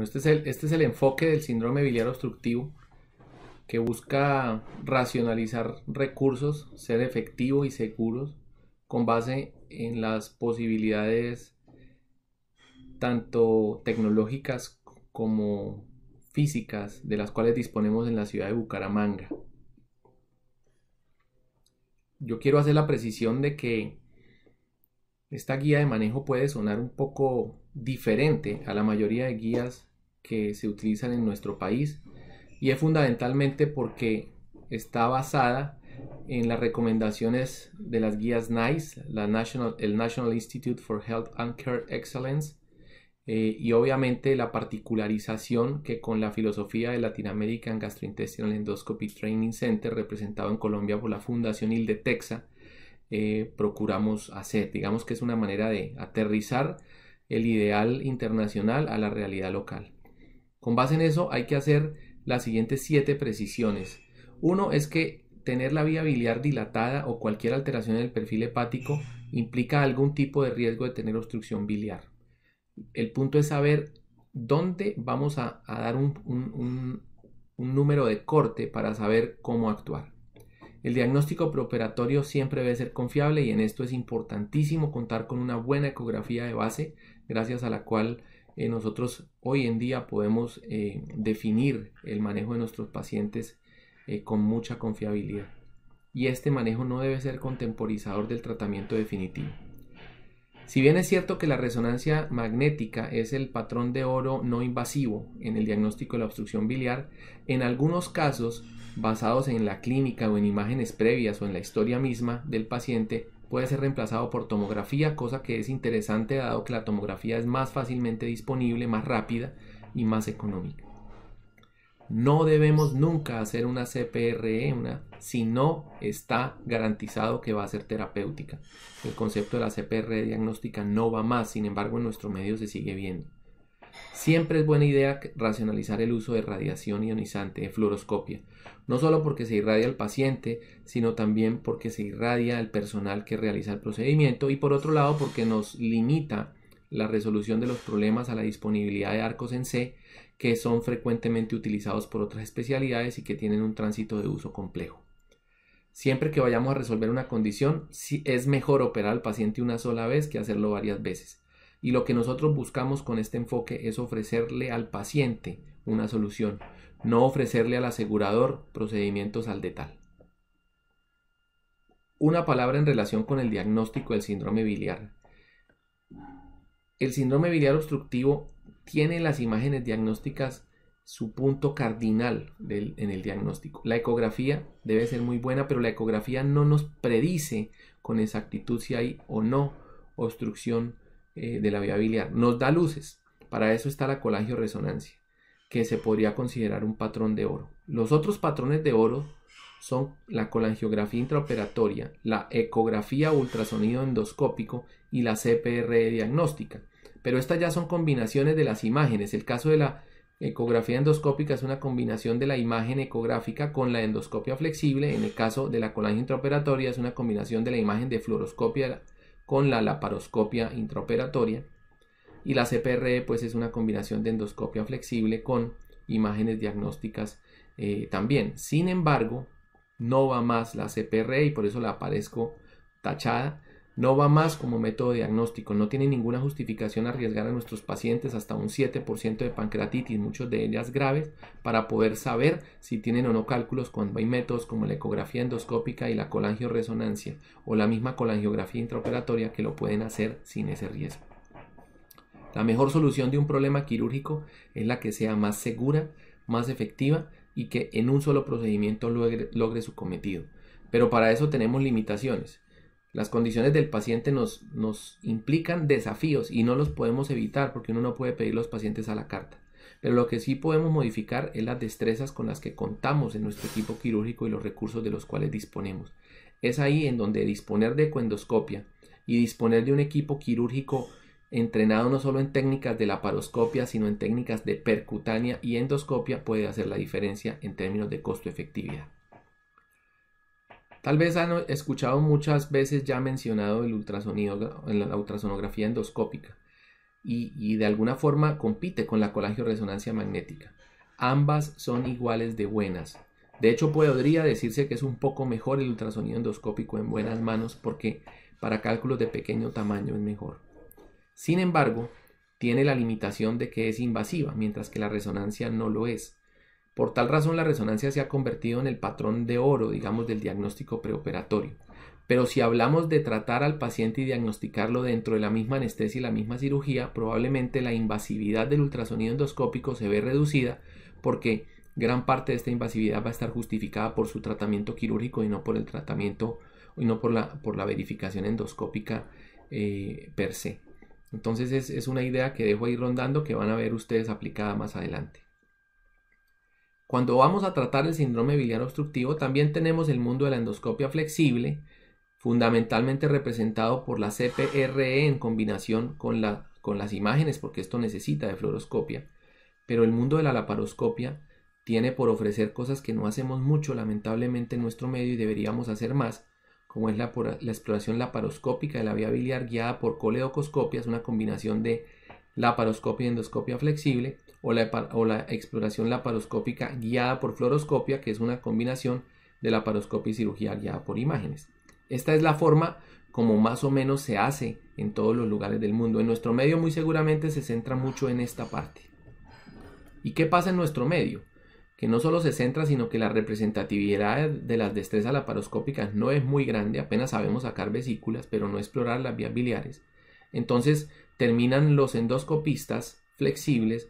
este, es el, este es el enfoque del síndrome biliar obstructivo que busca racionalizar recursos, ser efectivo y seguros con base en las posibilidades tanto tecnológicas como físicas de las cuales disponemos en la ciudad de Bucaramanga. Yo quiero hacer la precisión de que esta guía de manejo puede sonar un poco diferente a la mayoría de guías que se utilizan en nuestro país y es fundamentalmente porque está basada en las recomendaciones de las guías NICE, la National, el National Institute for Health and Care Excellence, eh, y obviamente la particularización que con la filosofía de Latinoamérica en Gastrointestinal Endoscopy Training Center, representado en Colombia por la Fundación Texas, texas eh, procuramos hacer. Digamos que es una manera de aterrizar el ideal internacional a la realidad local. Con base en eso hay que hacer las siguientes siete precisiones. Uno es que tener la vía biliar dilatada o cualquier alteración en el perfil hepático implica algún tipo de riesgo de tener obstrucción biliar. El punto es saber dónde vamos a, dar un, un número de corte para saber cómo actuar. El diagnóstico preoperatorio siempre debe ser confiable y en esto es importantísimo contar con una buena ecografía de base gracias a la cual eh, nosotros hoy en día podemos eh, definir el manejo de nuestros pacientes eh, con mucha confiabilidad. Y este manejo no debe ser contemporizador del tratamiento definitivo. Si bien es cierto que la resonancia magnética es el patrón de oro no invasivo en el diagnóstico de la obstrucción biliar, en algunos casos, basados en la clínica o en imágenes previas o en la historia misma del paciente, puede ser reemplazado por tomografía, cosa que es interesante dado que la tomografía es más fácilmente disponible, más rápida y más económica. No debemos nunca hacer una CPR e, una, si no está garantizado que va a ser terapéutica. El concepto de la CPR e diagnóstica no va más, sin embargo en nuestro medio se sigue viendo. Siempre es buena idea racionalizar el uso de radiación ionizante en fluoroscopia, no solo porque se irradia al paciente, sino también porque se irradia al personal que realiza el procedimiento y por otro lado porque nos limita la resolución de los problemas a la disponibilidad de arcos en C que son frecuentemente utilizados por otras especialidades y que tienen un tránsito de uso complejo. Siempre que vayamos a resolver una condición, es mejor operar al paciente una sola vez que hacerlo varias veces. Y lo que nosotros buscamos con este enfoque es ofrecerle al paciente una solución, no ofrecerle al asegurador procedimientos al detalle. Una palabra en relación con el diagnóstico del síndrome biliar. El síndrome biliar obstructivo tiene las imágenes diagnósticas su punto cardinal en el diagnóstico. La ecografía debe ser muy buena, pero la ecografía no nos predice con exactitud si hay o no obstrucción eh, de la vía biliar. Nos da luces. Para eso está la resonancia, que se podría considerar un patrón de oro. Los otros patrones de oro son la colangiografía intraoperatoria, la ecografía ultrasonido endoscópico y la CPR e diagnóstica. Pero estas ya son combinaciones de las imágenes. El caso de la ecografía endoscópica es una combinación de la imagen ecográfica con la endoscopia flexible. En el caso de la colangia intraoperatoria es una combinación de la imagen de fluoroscopia con la laparoscopia intraoperatoria. Y la CPRE pues es una combinación de endoscopia flexible con imágenes diagnósticas eh, también. Sin embargo, no va más la CPRE y por eso la aparezco tachada no va más como método diagnóstico, no tiene ninguna justificación arriesgar a nuestros pacientes hasta un 7% de pancreatitis, muchos de ellas graves, para poder saber si tienen o no cálculos cuando hay métodos como la ecografía endoscópica y la colangioresonancia o la misma colangiografía intraoperatoria que lo pueden hacer sin ese riesgo. La mejor solución de un problema quirúrgico es la que sea más segura, más efectiva y que en un solo procedimiento logre, logre su cometido. Pero para eso tenemos limitaciones. Las condiciones del paciente nos, implican desafíos y no los podemos evitar porque uno no puede pedir los pacientes a la carta. Pero lo que sí podemos modificar es las destrezas con las que contamos en nuestro equipo quirúrgico y los recursos de los cuales disponemos. Es ahí en donde disponer de ecoendoscopia y disponer de un equipo quirúrgico entrenado no solo en técnicas de laparoscopia, sino en técnicas de percutánea y endoscopia puede hacer la diferencia en términos de costo efectividad. Tal vez han escuchado muchas veces ya mencionado el ultrasonido, la ultrasonografía endoscópica y, de alguna forma compite con la resonancia magnética. Ambas son iguales de buenas. De hecho, podría decirse que es un poco mejor el ultrasonido endoscópico en buenas manos porque para cálculos de pequeño tamaño es mejor. Sin embargo, tiene la limitación de que es invasiva, mientras que la resonancia no lo es. Por tal razón la resonancia se ha convertido en el patrón de oro, digamos, del diagnóstico preoperatorio. Pero si hablamos de tratar al paciente y diagnosticarlo dentro de la misma anestesia y la misma cirugía, probablemente la invasividad del ultrasonido endoscópico se ve reducida porque gran parte de esta invasividad va a estar justificada por su tratamiento quirúrgico y no por el tratamiento y no por la, por la verificación endoscópica eh, per se. Entonces es, es una idea que dejo ahí rondando que van a ver ustedes aplicada más adelante. Cuando vamos a tratar el síndrome biliar obstructivo, también tenemos el mundo de la endoscopia flexible, fundamentalmente representado por la CPRE en combinación con, la, con las imágenes, porque esto necesita de fluoroscopia. Pero el mundo de la laparoscopia tiene por ofrecer cosas que no hacemos mucho, lamentablemente, en nuestro medio y deberíamos hacer más, como es la, la exploración laparoscópica de la vía biliar guiada por coleocoscopias, es una combinación de laparoscopia y endoscopia flexible o la, o la exploración laparoscópica guiada por fluoroscopia, que es una combinación de laparoscopia y cirugía guiada por imágenes. Esta es la forma como más o menos se hace en todos los lugares del mundo. En nuestro medio muy seguramente se centra mucho en esta parte. ¿Y qué pasa en nuestro medio? Que no solo se centra, sino que la representatividad de las destrezas laparoscópicas no es muy grande, apenas sabemos sacar vesículas, pero no explorar las vías biliares. Entonces, Terminan los endoscopistas flexibles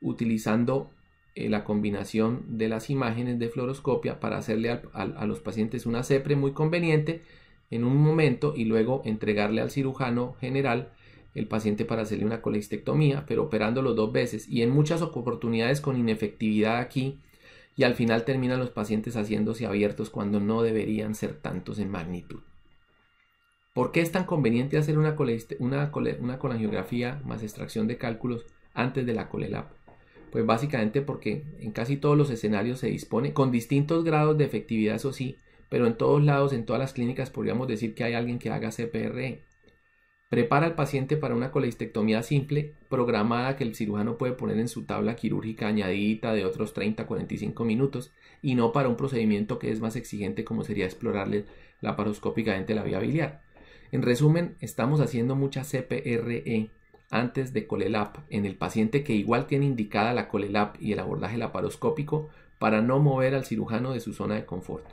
utilizando eh, la combinación de las imágenes de fluoroscopia para hacerle a los pacientes una CEPRE muy conveniente en un momento y luego entregarle al cirujano general el paciente para hacerle una colestectomía, pero operándolo dos veces y en muchas oportunidades con inefectividad aquí y al final terminan los pacientes haciéndose abiertos cuando no deberían ser tantos en magnitud. ¿Por qué es tan conveniente hacer una, colagiografía una, más extracción de cálculos antes de la colelap? Pues básicamente porque en casi todos los escenarios se dispone, con distintos grados de efectividad, eso sí, pero en todos lados, en todas las clínicas, podríamos decir que hay alguien que haga CPR. E. Prepara al paciente para una colistectomía simple, programada que el cirujano puede poner en su tabla quirúrgica añadida de otros 30-45 minutos, y no para un procedimiento que es más exigente como sería explorarle la laparoscópicamente la vía biliar. En resumen, estamos haciendo mucha CPRE antes de COLELAP en el paciente que igual tiene indicada la COLELAP y el abordaje laparoscópico para no mover al cirujano de su zona de confort.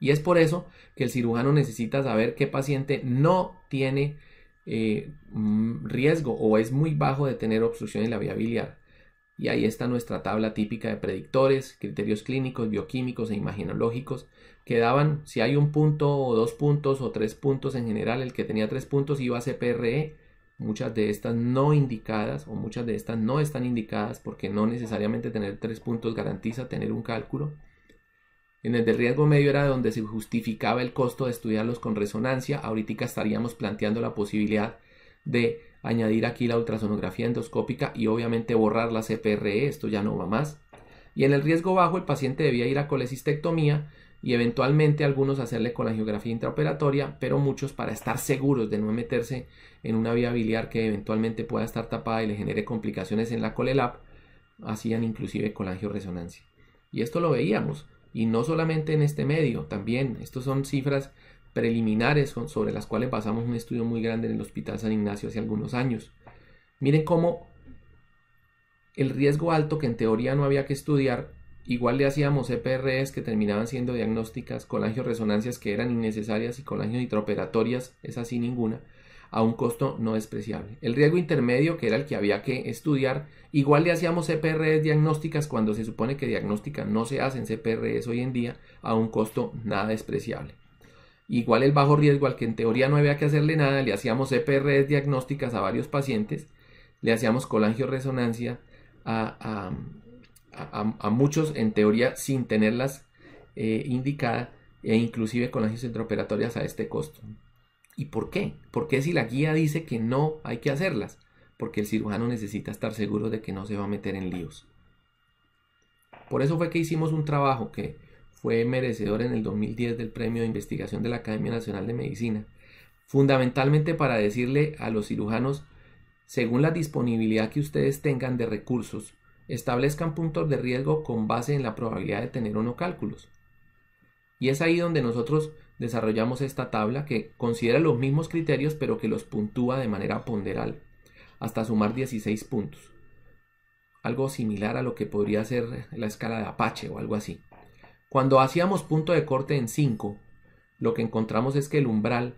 Y es por eso que el cirujano necesita saber qué paciente no tiene eh, mm, riesgo o es muy bajo de tener obstrucción en la vía biliar. Y ahí está nuestra tabla típica de predictores, criterios clínicos, bioquímicos e imaginológicos quedaban, si hay un punto o dos puntos o tres puntos en general, el que tenía tres puntos iba a CPRE. Muchas de estas no indicadas o muchas de estas no están indicadas porque no necesariamente tener tres puntos garantiza tener un cálculo. En el de riesgo medio era donde se justificaba el costo de estudiarlos con resonancia. Ahorita estaríamos planteando la posibilidad de añadir aquí la ultrasonografía endoscópica y obviamente borrar la CPRE, esto ya no va más. Y en el riesgo bajo el paciente debía ir a colecistectomía y eventualmente algunos hacerle con intraoperatoria, pero muchos para estar seguros de no meterse en una vía biliar que eventualmente pueda estar tapada y le genere complicaciones en la colelap, hacían inclusive colangioresonancia. Y esto lo veíamos, y no solamente en este medio, también, estas son cifras preliminares sobre las cuales pasamos un estudio muy grande en el Hospital San Ignacio hace algunos años. Miren cómo el riesgo alto que en teoría no había que estudiar Igual le hacíamos EPRs que terminaban siendo diagnósticas, resonancias que eran innecesarias y colangios nitrooperatorias, es así ninguna, a un costo no despreciable. El riesgo intermedio, que era el que había que estudiar, igual le hacíamos EPRs diagnósticas cuando se supone que diagnósticas no se hacen CPRs hoy en día a un costo nada despreciable. Igual el bajo riesgo al que en teoría no había que hacerle nada, le hacíamos EPRs diagnósticas a varios pacientes, le hacíamos colangioresonancia resonancia a a, muchos en teoría sin tenerlas indicadas eh, indicada e inclusive con las centrooperatorias a este costo. ¿Y por qué? Porque si la guía dice que no hay que hacerlas? Porque el cirujano necesita estar seguro de que no se va a meter en líos. Por eso fue que hicimos un trabajo que fue merecedor en el 2010 del Premio de Investigación de la Academia Nacional de Medicina, fundamentalmente para decirle a los cirujanos, según la disponibilidad que ustedes tengan de recursos, establezcan puntos de riesgo con base en la probabilidad de tener uno cálculos. Y es ahí donde nosotros desarrollamos esta tabla que considera los mismos criterios pero que los puntúa de manera ponderal, hasta sumar 16 puntos. Algo similar a lo que podría ser la escala de Apache o algo así. Cuando hacíamos punto de corte en 5, lo que encontramos es que el umbral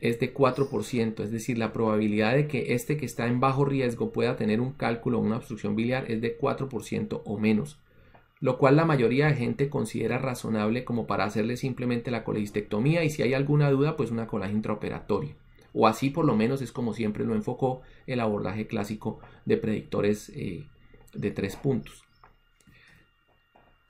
es de 4%, es decir, la probabilidad de que este que está en bajo riesgo pueda tener un cálculo o una obstrucción biliar es de 4% o menos, lo cual la mayoría de gente considera razonable como para hacerle simplemente la colecistectomía y si hay alguna duda, pues una colaje intraoperatoria. O así por lo menos es como siempre lo enfocó el abordaje clásico de predictores eh, de tres puntos.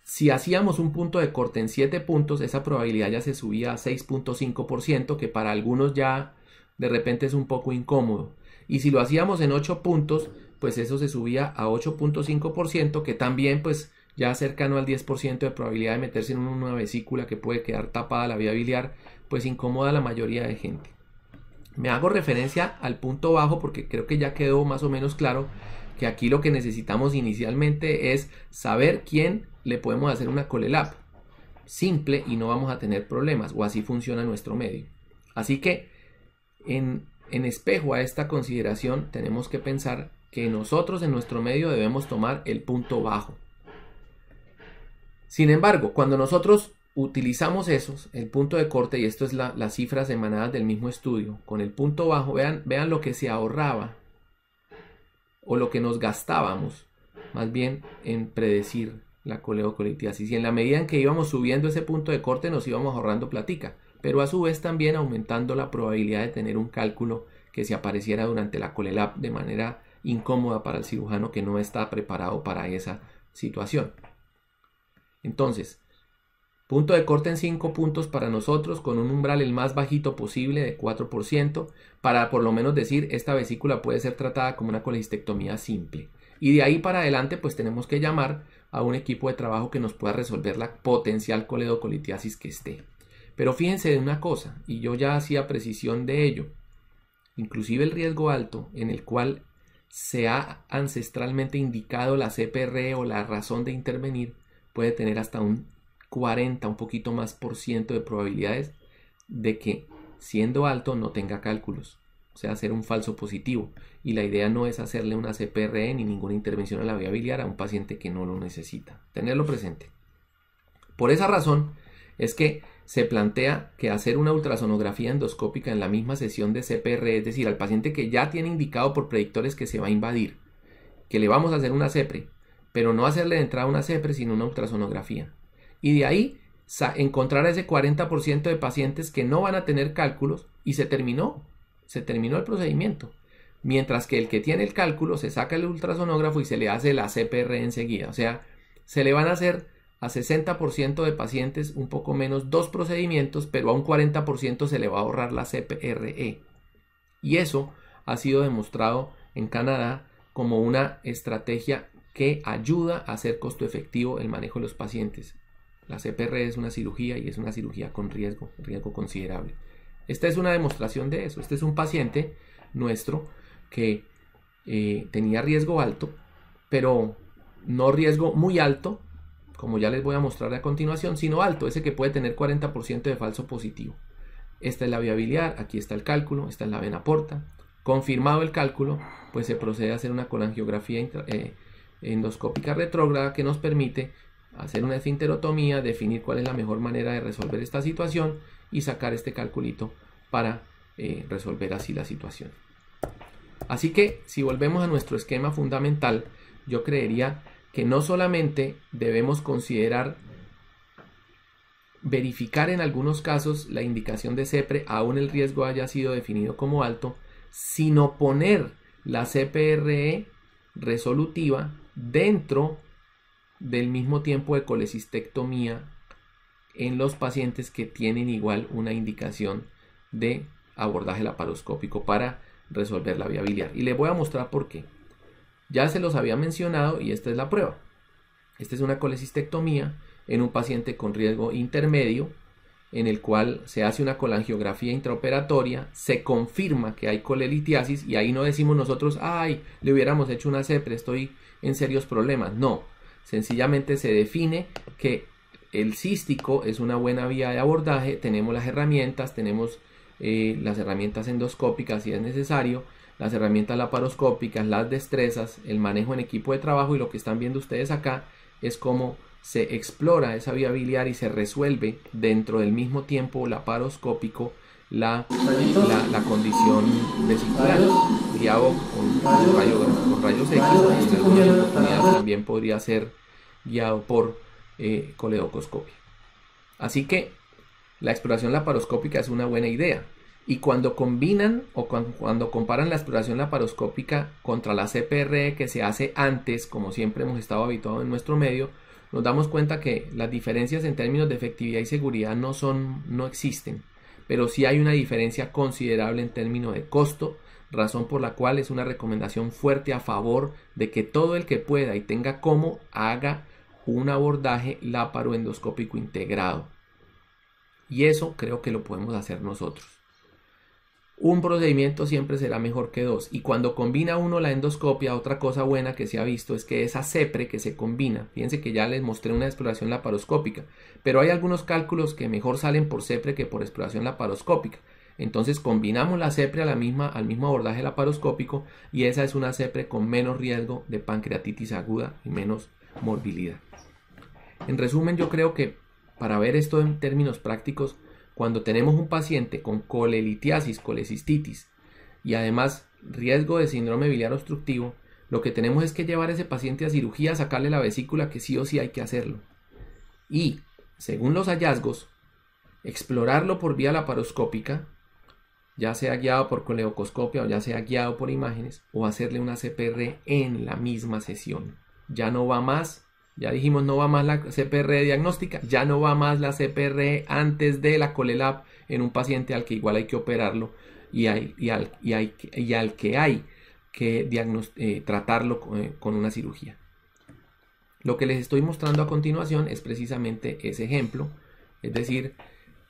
Si hacíamos un punto de corte en 7 puntos, esa probabilidad ya se subía a 6.5%, que para algunos ya de repente es un poco incómodo. Y si lo hacíamos en 8 puntos, pues eso se subía a 8.5%, que también pues ya cercano al 10% de probabilidad de meterse en una vesícula que puede quedar tapada la vía biliar, pues incomoda a la mayoría de gente. Me hago referencia al punto bajo porque creo que ya quedó más o menos claro que aquí lo que necesitamos inicialmente es saber quién le podemos hacer una app Simple y no vamos a tener problemas, o así funciona nuestro medio. Así que en, en espejo a esta consideración tenemos que pensar que nosotros en nuestro medio debemos tomar el punto bajo. Sin embargo, cuando nosotros utilizamos esos, el punto de corte, y esto es la, las cifras emanadas del mismo estudio, con el punto bajo, vean, vean lo que se ahorraba o lo que nos gastábamos más bien en predecir la coleo colectiva. Si en la medida en que íbamos subiendo ese punto de corte nos íbamos ahorrando platica, pero a su vez también aumentando la probabilidad de tener un cálculo que se apareciera durante la lab de manera incómoda para el cirujano que no está preparado para esa situación. Entonces, Punto de corte en 5 puntos para nosotros con un umbral el más bajito posible de 4% para por lo menos decir esta vesícula puede ser tratada como una colecistectomía simple. Y de ahí para adelante pues tenemos que llamar a un equipo de trabajo que nos pueda resolver la potencial coledocolitiasis que esté. Pero fíjense de una cosa, y yo ya hacía precisión de ello, inclusive el riesgo alto en el cual se ha ancestralmente indicado la CPR e o la razón de intervenir puede tener hasta un 40, un poquito más por ciento de probabilidades de que siendo alto no tenga cálculos, o sea, hacer un falso positivo. Y la idea no es hacerle una CPRE ni ninguna intervención a la vía biliar a un paciente que no lo necesita. Tenerlo presente. Por esa razón es que se plantea que hacer una ultrasonografía endoscópica en la misma sesión de CPRE, es decir, al paciente que ya tiene indicado por predictores que se va a invadir, que le vamos a hacer una CEPRE, pero no hacerle de entrada una CEPRE, sino una ultrasonografía y de ahí encontrar a ese 40% de pacientes que no van a tener cálculos y se terminó, se terminó el procedimiento. Mientras que el que tiene el cálculo se saca el ultrasonógrafo y se le hace la CPR enseguida. O sea, se le van a hacer a 60% de pacientes un poco menos dos procedimientos, pero a un 40% se le va a ahorrar la CPRE. Y eso ha sido demostrado en Canadá como una estrategia que ayuda a hacer costo efectivo el manejo de los pacientes. La CPR es una cirugía y es una cirugía con riesgo, riesgo considerable. Esta es una demostración de eso. Este es un paciente nuestro que eh, tenía riesgo alto, pero no riesgo muy alto, como ya les voy a mostrar a continuación, sino alto, ese que puede tener 40% de falso positivo. Esta es la viabilidad, aquí está el cálculo, esta es la vena porta. Confirmado el cálculo, pues se procede a hacer una colangiografía eh, endoscópica retrógrada que nos permite hacer una esfinterotomía, definir cuál es la mejor manera de resolver esta situación y sacar este calculito para eh, resolver así la situación. Así que si volvemos a nuestro esquema fundamental, yo creería que no solamente debemos considerar verificar en algunos casos la indicación de CEPRE aún el riesgo haya sido definido como alto, sino poner la CPRE resolutiva dentro del mismo tiempo de colecistectomía en los pacientes que tienen igual una indicación de abordaje laparoscópico para resolver la vía biliar. Y les voy a mostrar por qué. Ya se los había mencionado y esta es la prueba. Esta es una colecistectomía en un paciente con riesgo intermedio en el cual se hace una colangiografía intraoperatoria, se confirma que hay colelitiasis y ahí no decimos nosotros, ay, le hubiéramos hecho una CEPRE, estoy en serios problemas. No, Sencillamente se define que el cístico es una buena vía de abordaje, tenemos las herramientas, tenemos eh, las herramientas endoscópicas si es necesario, las herramientas laparoscópicas, las destrezas, el manejo en equipo de trabajo y lo que están viendo ustedes acá es cómo se explora esa vía biliar y se resuelve dentro del mismo tiempo laparoscópico la, condición de guiado con, rayos X, también podría ser guiado por eh, coleocoscopia. Así que la exploración laparoscópica es una buena idea. Y cuando combinan o cuando comparan la exploración laparoscópica contra la CPR e que se hace antes, como siempre hemos estado habituados en nuestro medio, nos damos cuenta que las diferencias en términos de efectividad y seguridad no son, no existen pero sí hay una diferencia considerable en términos de costo, razón por la cual es una recomendación fuerte a favor de que todo el que pueda y tenga cómo haga un abordaje láparo endoscópico integrado. Y eso creo que lo podemos hacer nosotros un procedimiento siempre será mejor que dos. Y cuando combina uno la endoscopia, otra cosa buena que se ha visto es que esa CEPRE que se combina, fíjense que ya les mostré una exploración laparoscópica, pero hay algunos cálculos que mejor salen por CEPRE que por exploración laparoscópica. Entonces combinamos la CEPRE a la misma, al mismo abordaje laparoscópico y esa es una CEPRE con menos riesgo de pancreatitis aguda y menos morbilidad. En resumen, yo creo que para ver esto en términos prácticos, cuando tenemos un paciente con colelitiasis, colecistitis y además riesgo de síndrome biliar obstructivo, lo que tenemos es que llevar a ese paciente a cirugía, sacarle la vesícula, que sí o sí hay que hacerlo. Y, según los hallazgos, explorarlo por vía laparoscópica, ya sea guiado por coleocoscopia o ya sea guiado por imágenes, o hacerle una CPR en la misma sesión. Ya no va más ya dijimos, no va más la CPR diagnóstica, ya no va más la CPR antes de la Colelab en un paciente al que igual hay que operarlo y, hay, y, al, hay, y al, que hay que eh, tratarlo eh, con, una cirugía. Lo que les estoy mostrando a continuación es precisamente ese ejemplo, es decir,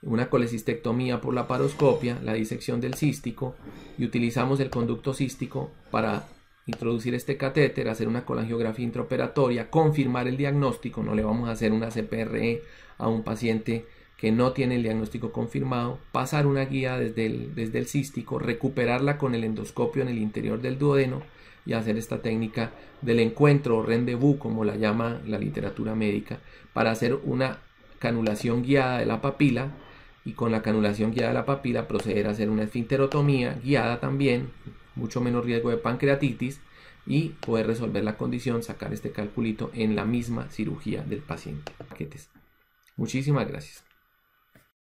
una colecistectomía por la paroscopia, la disección del cístico y utilizamos el conducto cístico para introducir este catéter, hacer una colangiografía intraoperatoria, confirmar el diagnóstico, no le vamos a hacer una CPRE a un paciente que no tiene el diagnóstico confirmado, pasar una guía desde el, desde el cístico, recuperarla con el endoscopio en el interior del duodeno y hacer esta técnica del encuentro o rendezvous, como la llama la literatura médica, para hacer una canulación guiada de la papila y con la canulación guiada de la papila proceder a hacer una esfinterotomía guiada también mucho menos riesgo de pancreatitis y poder resolver la condición, sacar este calculito en la misma cirugía del paciente. Muchísimas gracias.